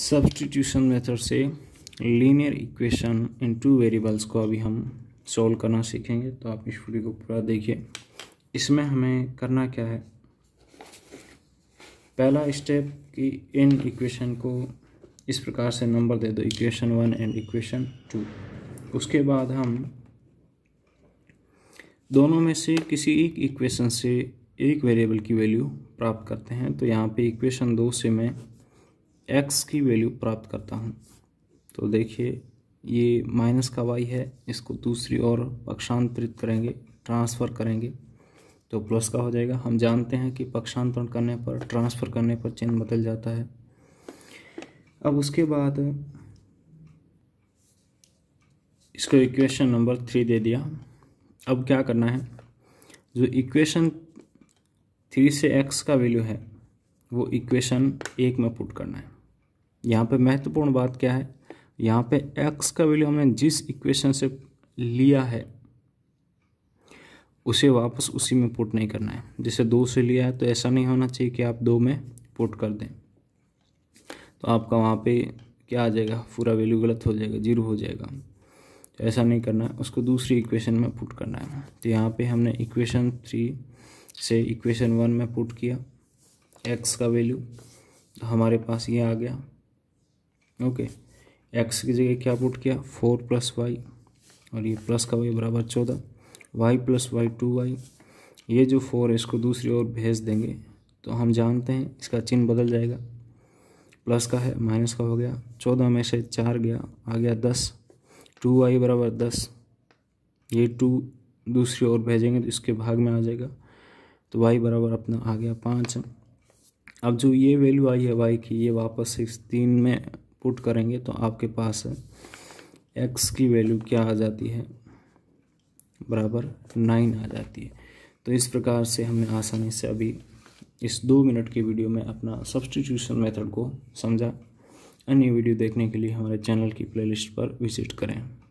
substitution method से linear equation in two variables को अभी हम सॉल्व करना सीखेंगे तो आप इस वीडियो को पूरा देखिए इसमें हमें करना क्या है पहला स्टेप कि इन इक्वेशन को इस प्रकार से नंबर दे दो equation one and equation two उसके बाद हम दोनों में से किसी एक इक्वेशन से एक वेरिएबल की वैल्यू प्राप्त करते हैं तो यहाँ पे इक्वेशन दो से मैं एक्स की वैल्यू प्राप्त करता हूँ तो देखिए ये माइनस का वाई है इसको दूसरी ओर पक्षांतरित करेंगे ट्रांसफ़र करेंगे तो प्लस का हो जाएगा हम जानते हैं कि पक्षांतरण करने पर ट्रांसफ़र करने पर चिन्ह बदल जाता है अब उसके बाद इसको इक्वेशन नंबर थ्री दे दिया अब क्या करना है जो इक्वेशन थ्री से एक्स का वैल्यू है वो इक्वेशन एक में पुट करना है यहाँ पे महत्वपूर्ण बात क्या है यहाँ पे x का वैल्यू हमने जिस इक्वेशन से लिया है उसे वापस उसी में पुट नहीं करना है जैसे दो से लिया है तो ऐसा नहीं होना चाहिए कि आप दो में पुट कर दें तो आपका वहाँ पे क्या आ जाएगा पूरा वैल्यू गलत हो जाएगा जीरो हो जाएगा तो ऐसा नहीं करना है उसको दूसरी इक्वेशन में पुट करना है तो यहाँ पर हमने इक्वेशन थ्री से इक्वेशन वन में पुट किया एक्स का वैल्यू तो हमारे पास ये आ गया ओके एक्स की जगह क्या पुट किया फोर प्लस वाई और ये प्लस का वाई बराबर चौदह Y plus Y two Y ये जो फोर है इसको दूसरी ओर भेज देंगे तो हम जानते हैं इसका चिन्ह बदल जाएगा प्लस का है माइनस का हो गया चौदह में से चार गया आ गया दस टू वाई बराबर दस ये टू दूसरी ओर भेजेंगे तो इसके भाग में आ जाएगा तो वाई बराबर अपना आ गया पाँच अब जो ये वैल्यू आई है वाई की ये वापस इस तीन में पुट करेंगे तो आपके पास एक्स की वैल्यू क्या आ जाती है बराबर नाइन आ जाती है तो इस प्रकार से हमने आसानी से अभी इस दो मिनट के वीडियो में अपना सब्सटीट्यूशन मेथड को समझा अन्य वीडियो देखने के लिए हमारे चैनल की प्लेलिस्ट पर विजिट करें